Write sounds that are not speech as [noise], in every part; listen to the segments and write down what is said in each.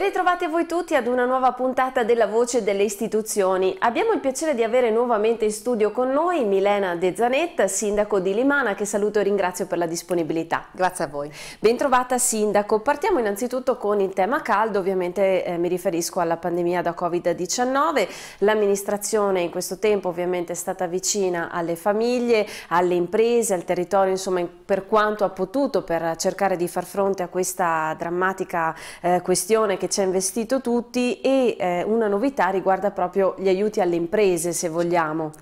Ben ritrovati a voi tutti ad una nuova puntata della Voce delle Istituzioni. Abbiamo il piacere di avere nuovamente in studio con noi Milena De Zanetta, sindaco di Limana, che saluto e ringrazio per la disponibilità. Grazie a voi. Bentrovata sindaco. Partiamo innanzitutto con il tema caldo, ovviamente eh, mi riferisco alla pandemia da Covid-19. L'amministrazione in questo tempo ovviamente è stata vicina alle famiglie, alle imprese, al territorio, insomma per quanto ha potuto per cercare di far fronte a questa drammatica eh, questione che ci ha investito tutti e eh, una novità riguarda proprio gli aiuti alle imprese, se vogliamo.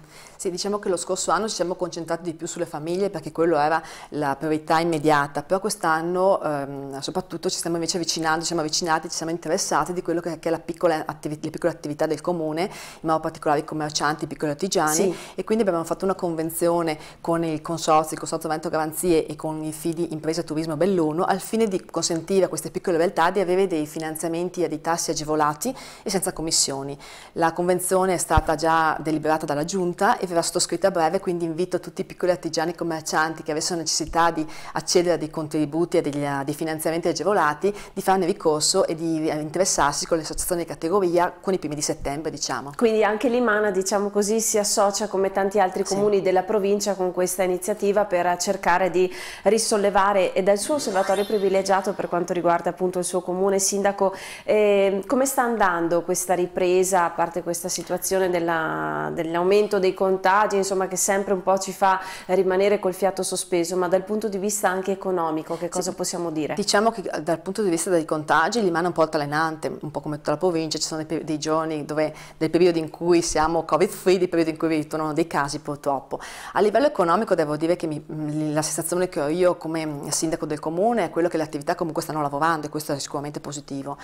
Sì, diciamo che lo scorso anno ci siamo concentrati di più sulle famiglie perché quello era la priorità immediata, però quest'anno ehm, soprattutto ci stiamo invece avvicinando, ci siamo avvicinati, ci siamo interessati di quello che, che è piccola le piccole attività del comune, in modo particolare i commercianti, i piccoli artigiani sì. e quindi abbiamo fatto una convenzione con il consorzio, il consorzio Vento Garanzie e con i fidi Impresa Turismo Belluno al fine di consentire a queste piccole realtà di avere dei finanziamenti a dei tassi agevolati e senza commissioni. La convenzione è stata già deliberata dalla Giunta e aveva sottoscritto a breve, quindi invito tutti i piccoli artigiani commercianti che avessero necessità di accedere a dei contributi e a dei finanziamenti agevolati di farne ricorso e di interessarsi con le associazioni di categoria con i primi di settembre, diciamo. Quindi anche Limana, diciamo così, si associa come tanti altri comuni sì. della provincia con questa iniziativa per cercare di risollevare e dal suo osservatorio privilegiato per quanto riguarda appunto il suo comune, sindaco, eh, come sta andando questa ripresa, a parte questa situazione dell'aumento dei conti vantaggi insomma, che sempre un po' ci fa rimanere col fiato sospeso, ma dal punto di vista anche economico che cosa sì, possiamo dire? Diciamo che eh, dal punto di vista dei contagi rimane un po' altalenante, un po' come tutta la provincia, ci sono dei, dei giorni dove, del periodo in cui siamo covid free, dei periodi in cui ritornano dei casi purtroppo. A livello economico devo dire che mi, mm, la sensazione che ho io come mm, sindaco del comune è quello che le attività comunque stanno lavorando e questo è sicuramente positivo.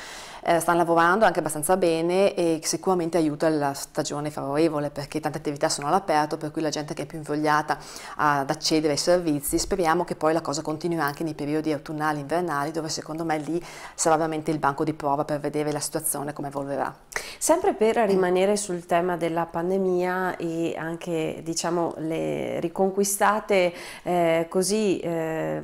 Eh, stanno lavorando anche abbastanza bene e sicuramente aiuta la stagione favorevole perché tante attività sono alla all'aperto, per cui la gente che è più invogliata ad accedere ai servizi, speriamo che poi la cosa continui anche nei periodi autunnali, invernali, dove secondo me lì sarà veramente il banco di prova per vedere la situazione come evolverà. Sempre per rimanere sul tema della pandemia e anche diciamo le riconquistate eh, così eh,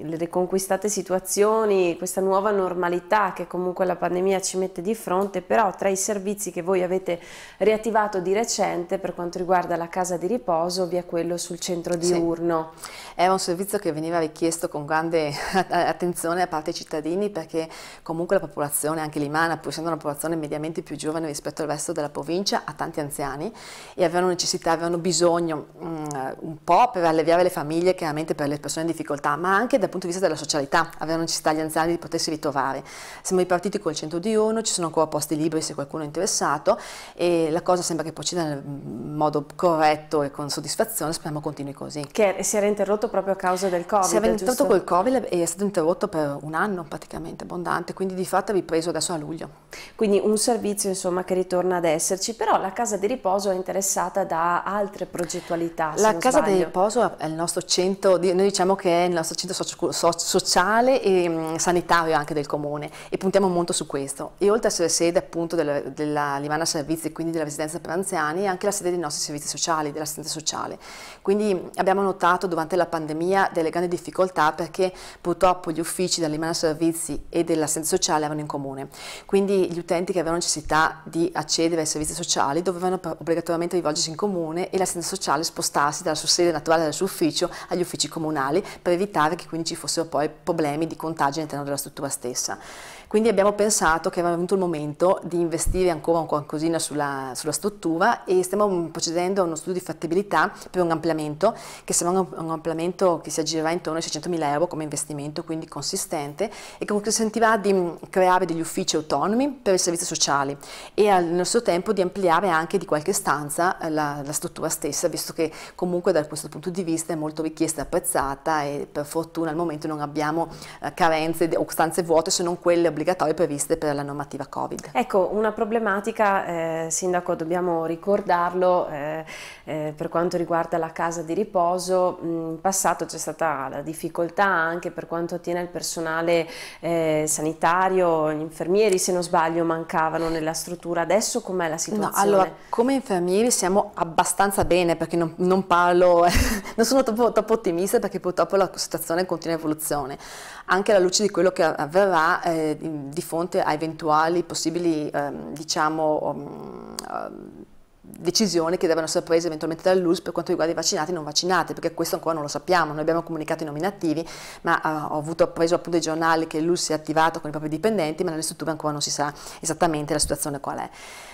le riconquistate situazioni, questa nuova normalità che comunque la pandemia ci mette di fronte, però tra i servizi che voi avete riattivato di recente per quanto riguarda la casa di riposo vi è quello sul centro diurno. Sì. È un servizio che veniva richiesto con grande [laughs] attenzione da parte dei cittadini perché comunque la popolazione anche limana, pur essendo una popolazione mediamente più giovane, giovane rispetto al resto della provincia, a tanti anziani e avevano necessità, avevano bisogno um, un po' per alleviare le famiglie, chiaramente per le persone in difficoltà, ma anche dal punto di vista della socialità, avevano necessità gli anziani di potersi ritrovare. Siamo ripartiti col 101, ci sono ancora posti liberi se qualcuno è interessato e la cosa sembra che proceda nel mm, modo corretto e con soddisfazione, speriamo continui così. Che si era interrotto proprio a causa del Covid, Si era interrotto col Covid e è stato interrotto per un anno praticamente abbondante, quindi di fatto ha ripreso adesso a luglio. Quindi un servizio insomma che ritorna ad esserci, però la casa di riposo è interessata da altre progettualità. La casa sbaglio. di riposo è il nostro centro, noi diciamo che è il nostro centro socio, so, sociale e mh, mm, sanitario anche del comune e puntiamo molto su questo. E oltre a essere sede appunto della, della Livana Servizi, quindi della residenza per anziani, è anche la sede dei nostri servizi sociali, dell'assistenza sociale. Quindi abbiamo notato durante la pandemia delle grandi difficoltà perché purtroppo gli uffici della Livana Servizi e dell'assistenza sociale erano in comune. Quindi gli utenti che avevano necessità di accedere ai servizi sociali dovevano obbligatoriamente rivolgersi in comune e l'assistenza sociale spostarsi dalla sua sede naturale, dal suo ufficio, agli uffici comunali per evitare che quindi ci fossero poi problemi di contagio all'interno della struttura stessa. Quindi abbiamo pensato che era venuto il momento di investire ancora un qualcosina sulla, sulla struttura e stiamo mm, procedendo a uno studio di fattibilità per un ampliamento che sarà un, un ampliamento che si aggirerà intorno ai 600.000 euro come investimento, quindi consistente e che consentirà di mm, creare degli uffici autonomi per i servizi sociali e allo stesso tempo di ampliare anche di qualche stanza eh, la, la struttura stessa, visto che comunque da questo punto di vista è molto richiesta e apprezzata e per fortuna al momento non abbiamo eh, carenze o stanze vuote se non quelle obbligatorie previste per la normativa Covid. Ecco, una problematica, eh, Sindaco, dobbiamo ricordarlo, eh, eh, per quanto riguarda la casa di riposo, in passato c'è stata la difficoltà anche per quanto attiene il personale eh, sanitario, gli infermieri se non sbaglio mancavano nella struttura, adesso com'è la situazione? No, allora, come infermieri siamo abbastanza bene perché non, non parlo, [laughs] non sono troppo, troppo ottimista perché purtroppo la situazione è in continua evoluzione, anche alla luce di quello che avverrà eh, di fronte a eventuali possibili ehm, diciamo, um, ehm, decisioni che devono essere prese eventualmente dall'US per quanto riguarda i vaccinati e non vaccinati, perché questo ancora non lo sappiamo, noi abbiamo comunicato i nominativi, ma uh, ho avuto appreso appunto i giornali che l'US si è attivato con i propri dipendenti, ma nelle strutture ancora non si sa esattamente la situazione qual è.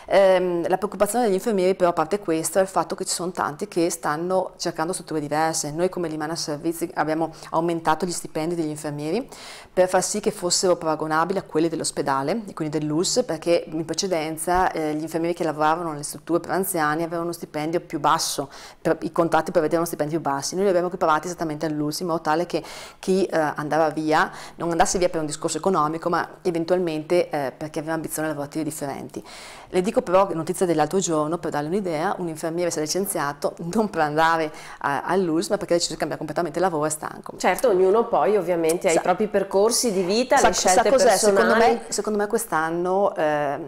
Ehm, la preoccupazione degli infermieri però, a parte questo, è il fatto che ci sono tanti che stanno cercando strutture diverse, noi come Limana Servizi abbiamo aumentato gli stipendi degli infermieri per far sì che fossero paragonabili a quelli dell'ospedale e quindi dell'US, perché in precedenza eh, gli infermieri che lavoravano nelle strutture per anziani avevano uno stipendio più basso, per, i contratti prevedevano stipendi più bassi, noi li abbiamo equiparati esattamente all'ultimo, tale che chi eh, andava via non andasse via per un discorso economico, ma eventualmente eh, perché aveva ambizioni lavorative differenti. Le dico però, notizia dell'altro giorno, per darle un'idea, un infermiere si è licenziato [laughs] non per andare all'ULS, ma perché ha deciso di cambiare completamente il lavoro e stanco. Certo, ognuno poi ovviamente sa, ha i propri percorsi di vita, sa, le scelte sa Secondo me, me quest'anno eh,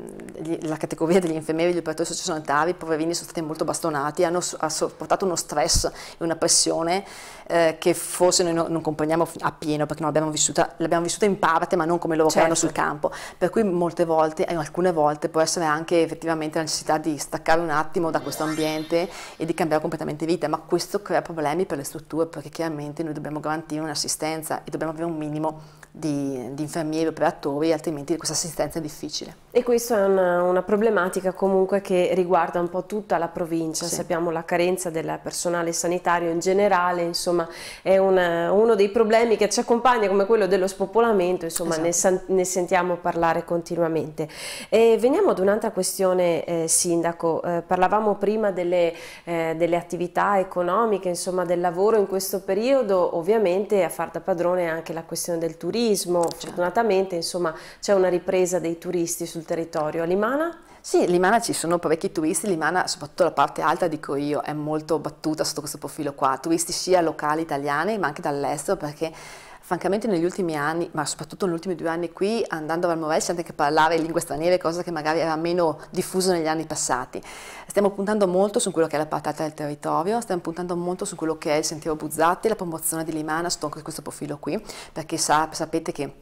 la categoria degli infermieri e degli operatori sociosanitari poverini sono stati molto bastonati, hanno sopportato uno stress e una pressione eh, che forse noi no, non comprendiamo appieno perché non l'abbiamo vissuta, l'abbiamo vissuta in parte ma non come loro certo. che hanno sul campo, per cui molte volte, eh, alcune volte può essere anche effettivamente la necessità di staccare un attimo da questo ambiente e di cambiare completamente vita, ma questo crea problemi per le strutture perché chiaramente noi dobbiamo garantire un'assistenza e dobbiamo avere un minimo di, di infermieri, operatori, altrimenti questa assistenza è difficile. E questa è una, una problematica comunque che riguarda un po' po' tutta la provincia, sì. sappiamo la carenza del personale sanitario in generale, insomma è una, uno dei problemi che ci accompagna come quello dello spopolamento, insomma esatto. ne, ne, sentiamo parlare continuamente. E veniamo ad un'altra questione eh, Sindaco, eh, parlavamo prima delle, eh, delle, attività economiche, insomma del lavoro in questo periodo, ovviamente a far da padrone anche la questione del turismo, certo. fortunatamente insomma c'è una ripresa dei turisti sul territorio. A Limana? Sì, Limana ci sono parecchi turisti, Limana soprattutto la parte alta, dico io, è molto battuta sotto questo profilo qua, turisti sia locali italiani ma anche dall'estero perché francamente negli ultimi anni, ma soprattutto negli ultimi due anni qui, andando a Valmorel c'è anche parlare lingue straniere, cosa che magari era meno diffuso negli anni passati. Stiamo puntando molto su quello che è la parte alta del territorio, stiamo puntando molto su quello che è il sentiero Buzzatti, la promozione di Limana sotto questo profilo qui, perché sa, sapete che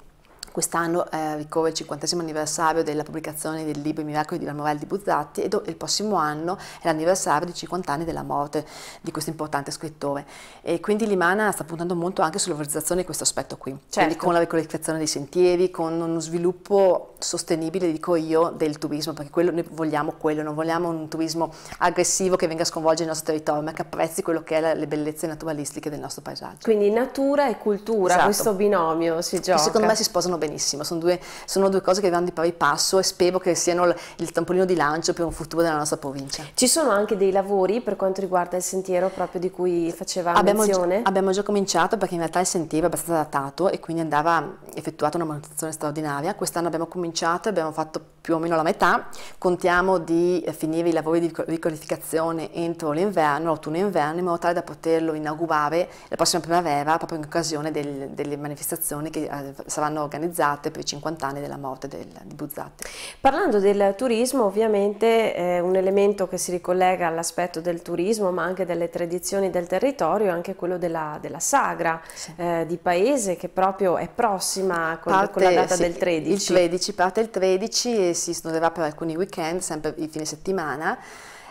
Quest'anno eh, ricorre il 50 anniversario della pubblicazione del libro I miracoli di Lamorel di Buzzatti e il prossimo anno è l'anniversario dei 50 anni della morte di questo importante scrittore. E quindi Limana sta puntando molto anche sulla di questo aspetto qui, certo. quindi con la ricollegazione dei sentieri, con uno sviluppo sostenibile, dico io, del turismo, perché quello, noi vogliamo quello, non vogliamo un turismo aggressivo che venga a sconvolgere il nostro territorio, ma che apprezzi quello che è la, le bellezze naturalistiche del nostro paesaggio. Quindi natura e cultura, esatto. questo binomio si gioca. Che secondo me si sposano bene benissimo, sono due, sono due cose che vanno di pari passo e spero che siano il trampolino di lancio per un futuro della nostra provincia. Ci sono anche dei lavori per quanto riguarda il sentiero proprio di cui faceva abbiamo menzione? Già, abbiamo già cominciato perché in realtà il sentiero è abbastanza datato e quindi andava mm, effettuata una manutenzione straordinaria. Quest'anno abbiamo cominciato, e abbiamo fatto più o meno la metà, contiamo di eh, finire i lavori di riqualificazione entro l'inverno, l'autunno e inverno, in modo tale da poterlo inaugurare la prossima primavera proprio in occasione del, delle manifestazioni che eh, saranno organizzate organizzate per i 50 anni della morte del, di Buzzati. Parlando del turismo, ovviamente eh, un elemento che si ricollega all'aspetto del turismo, ma anche delle tradizioni del territorio, è anche quello della, della sagra sì. eh, di paese che proprio è prossima con, parte, con la data sì, del 13. Il 13, parte il 13 e si snoderà per alcuni weekend, sempre il fine settimana.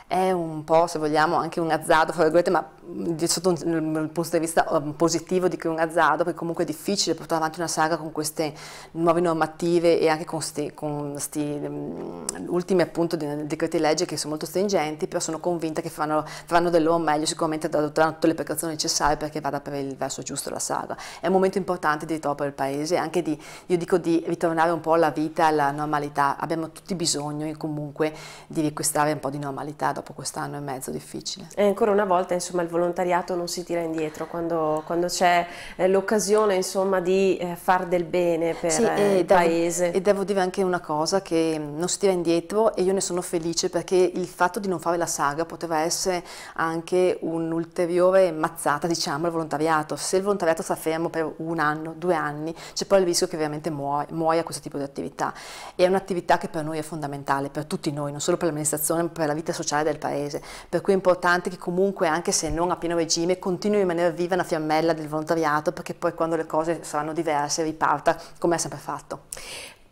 È un po', se vogliamo, anche un azzardo, fra virgolette, ma sotto il punto di vista ehm, positivo di un Azzardo, perché comunque è difficile portare avanti una saga con queste nuove normative e anche con questi ultimi appunto decreti legge che sono molto stringenti, però sono convinta che faranno, faranno del loro meglio, sicuramente adotteranno tutte le precauzioni necessarie perché vada per il verso giusto la saga. È un momento importante di ritorno per il paese, anche di, io dico di ritornare un po' alla vita, alla normalità, abbiamo tutti bisogno comunque di riacquistare un po' di normalità dopo quest'anno e mezzo difficile. E ancora una volta insomma il volontariato non si tira indietro quando, quando c'è eh, l'occasione insomma di eh, far del bene per sì, eh, il devo, paese. E devo dire anche una cosa che mm, non si tira indietro e io ne sono felice perché il fatto di non fare la saga poteva essere anche un'ulteriore mazzata diciamo al volontariato. Se il volontariato sta fermo per un anno, due anni, c'è poi il rischio che veramente muoia, muoia questo tipo di attività. E è un'attività che per noi è fondamentale, per tutti noi, non solo per l'amministrazione ma per la vita sociale del paese. Per cui è importante che comunque anche se noi non a pieno regime, continui a rimanere viva una fiammella del volontariato perché poi quando le cose saranno diverse riparta come è sempre fatto.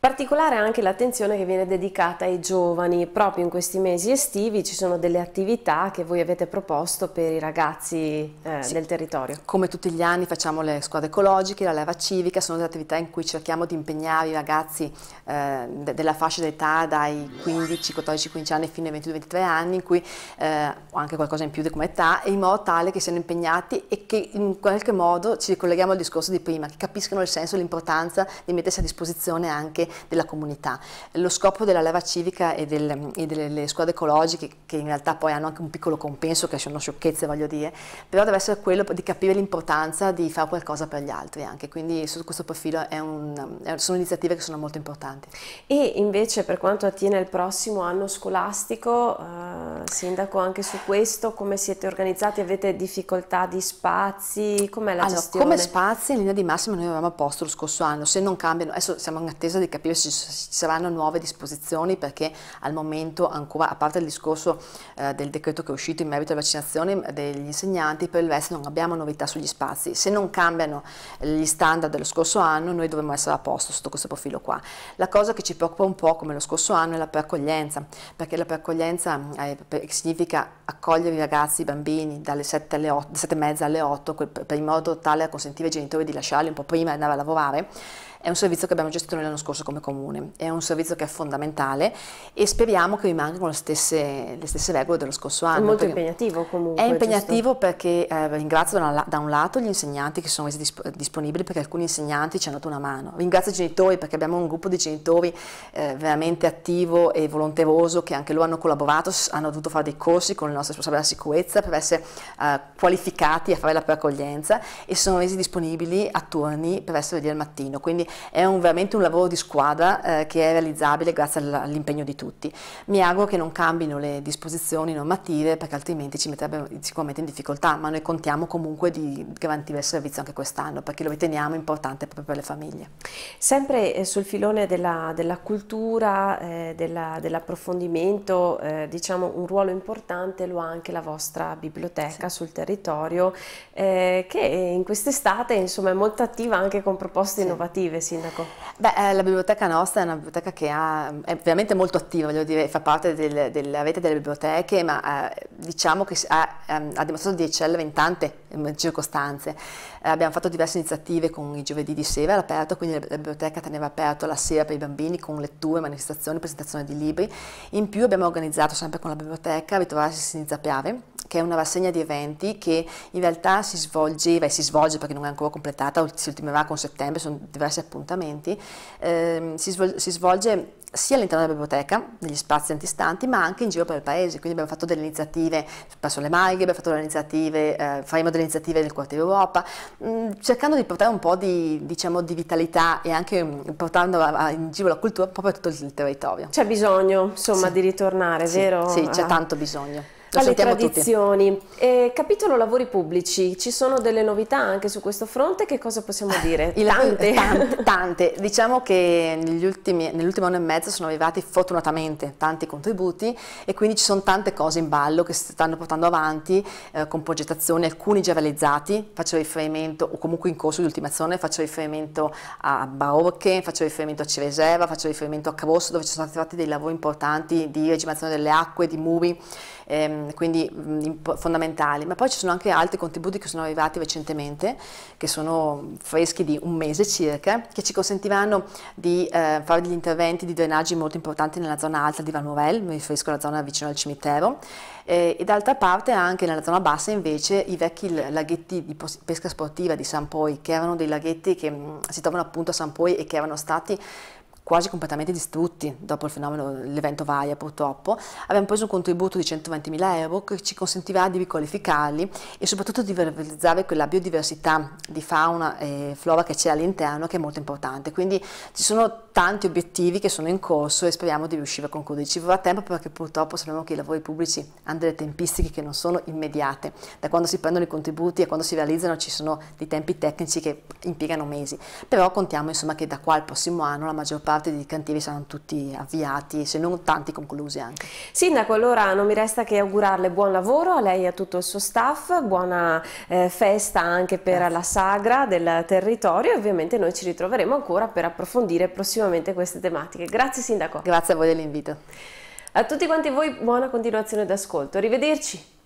Particolare anche l'attenzione che viene dedicata ai giovani, proprio in questi mesi estivi ci sono delle attività che voi avete proposto per i ragazzi eh, sì. del territorio. Come tutti gli anni facciamo le squadre ecologiche, la leva civica, sono delle attività in cui cerchiamo di impegnare i ragazzi eh, de della fascia d'età dai 15, 14, 15 anni fino ai 22, 23 anni, in cui eh, ho anche qualcosa in più di come età, in modo tale che siano impegnati e che in qualche modo ci ricolleghiamo al discorso di prima, che capiscano il senso e l'importanza di mettersi a disposizione anche della comunità. Lo scopo della leva civica e, del, e delle squadre ecologiche, che in realtà poi hanno anche un piccolo compenso, che sono sciocchezze voglio dire, però deve essere quello di capire l'importanza di fare qualcosa per gli altri anche, quindi sotto questo profilo un, sono iniziative che sono molto importanti. E invece per quanto attiene il prossimo anno scolastico, eh, Sindaco, anche su questo come siete organizzati? Avete difficoltà di spazi? Com'è la allora, gestione? Come spazi in linea di massima noi avevamo posto lo scorso anno, se non cambiano, adesso siamo in attesa di capire capire se ci saranno nuove disposizioni perché al momento ancora, a parte il discorso eh, del decreto che è uscito in merito alla vaccinazione mm, degli insegnanti, per il resto non abbiamo novità sugli spazi. Se non cambiano eh, gli standard dello scorso anno noi dovremmo essere a posto sotto questo profilo qua. La cosa che ci preoccupa un po' come lo scorso anno è la percoglienza, perché la percoglienza mm, eh, significa accogliere i ragazzi, i bambini dalle 7 alle 8, 7 e mezza alle 8 per, in modo tale da consentire ai genitori di lasciarli un po' prima e andare a lavorare è un servizio che abbiamo gestito l'anno scorso come comune, è un servizio che è fondamentale e speriamo che rimangano le stesse, le stesse regole dello scorso anno. È molto impegnativo comunque. È impegnativo giusto? perché eh, ringrazio da, una, da, un lato gli insegnanti che sono resi disp disponibili perché alcuni insegnanti ci hanno dato una mano, ringrazio i genitori perché abbiamo un gruppo di genitori eh, veramente attivo e volonteroso che anche loro hanno collaborato, hanno dovuto fare dei corsi con il nostro responsabile della sicurezza per essere eh, qualificati a fare la preaccoglienza e sono resi disponibili a turni per essere lì al mattino. Quindi è un, veramente un lavoro di squadra eh, che è realizzabile grazie all'impegno di tutti. Mi auguro che non cambino le disposizioni normative perché altrimenti ci metterebbe sicuramente in difficoltà, ma noi contiamo comunque di garantire il servizio anche quest'anno perché lo riteniamo importante proprio per le famiglie. Sempre eh, sul filone della, della cultura, eh, dell'approfondimento, dell eh, diciamo un ruolo importante lo ha anche la vostra biblioteca sì. sul territorio eh, che in quest'estate insomma è molto attiva anche con proposte sì. innovative Sindaco? Beh, eh, la biblioteca nostra è una biblioteca che ha, è veramente molto attiva, voglio dire, fa parte del, della rete delle biblioteche, ma eh, diciamo che ha, ehm, ha, dimostrato di eccellere in tante circostanze. Eh, abbiamo fatto diverse iniziative con i giovedì di sera all'aperto, quindi la, biblioteca teneva aperto la sera per i bambini con letture, manifestazioni, presentazione di libri. In più abbiamo organizzato sempre con la biblioteca Ritrovarsi Sinizza Piave, che è una rassegna di eventi che in realtà si svolgeva e si svolge perché non è ancora completata, si ultimerà con settembre, sono diversi appuntamenti, ehm, si, svol si svolge sia all'interno della biblioteca, negli spazi antistanti, ma anche in giro per il paese. Quindi abbiamo fatto delle iniziative presso le Maghe, abbiamo fatto delle iniziative, eh, faremo delle iniziative nel quartiere Europa, mh, mm, cercando di portare un po' di, diciamo, di vitalità e anche mh, mm, portando a, a, in giro la cultura proprio a tutto il territorio. C'è bisogno, insomma, sì. di ritornare, sì. vero? Sì, c'è ah. tanto bisogno alle tradizioni. Eh, capitolo lavori pubblici, ci sono delle novità anche su questo fronte, che cosa possiamo [laughs] dire? tante. tante, [laughs] tante. Diciamo che nell'ultimo anno e mezzo sono arrivati fortunatamente tanti contributi e quindi ci sono tante cose in ballo che si stanno portando avanti eh, con progettazioni, alcuni già realizzati, faccio riferimento, o comunque in corso di ultimazione, faccio riferimento a Baorche, faccio riferimento a Cireserva, faccio riferimento a Cavosso, dove ci sono stati fatti dei lavori importanti di regimazione delle acque, di muri, ehm, quindi mh, fondamentali, ma poi ci sono anche altri contributi che sono arrivati recentemente, che sono freschi di un mese circa, che ci consentivano di eh, fare degli interventi di drenaggi molto importanti nella zona alta di Valmorel, mi riferisco alla zona vicino al cimitero, eh, e d'altra parte anche nella zona bassa invece i vecchi laghetti di pesca sportiva di San Poi, che erano dei laghetti che mh, si trovano appunto a San Poi e che erano stati quasi completamente distrutti dopo il fenomeno, l'evento Vaia purtroppo, abbiamo preso un contributo di 120.000 euro che ci consentirà di riqualificarli e soprattutto di valorizzare quella biodiversità di fauna e flora che c'è all'interno che è molto importante, quindi ci sono tanti obiettivi che sono in corso e speriamo di riuscire a concludere. Ci vorrà tempo perché purtroppo sappiamo che i lavori pubblici hanno delle tempistiche che non sono immediate, da quando si prendono i contributi a quando si realizzano ci sono dei tempi tecnici che impiegano mesi, però contiamo insomma che da qua al prossimo anno la maggior parte parte dei cantieri saranno tutti avviati, se non tanti conclusi anche. Sindaco, allora non mi resta che augurarle buon lavoro a lei e a tutto il suo staff, buona eh, festa anche per Grazie. la sagra del territorio e ovviamente noi ci ritroveremo ancora per approfondire prossimamente queste tematiche. Grazie Sindaco. Grazie a voi dell'invito. A tutti quanti voi buona continuazione d'ascolto, arrivederci.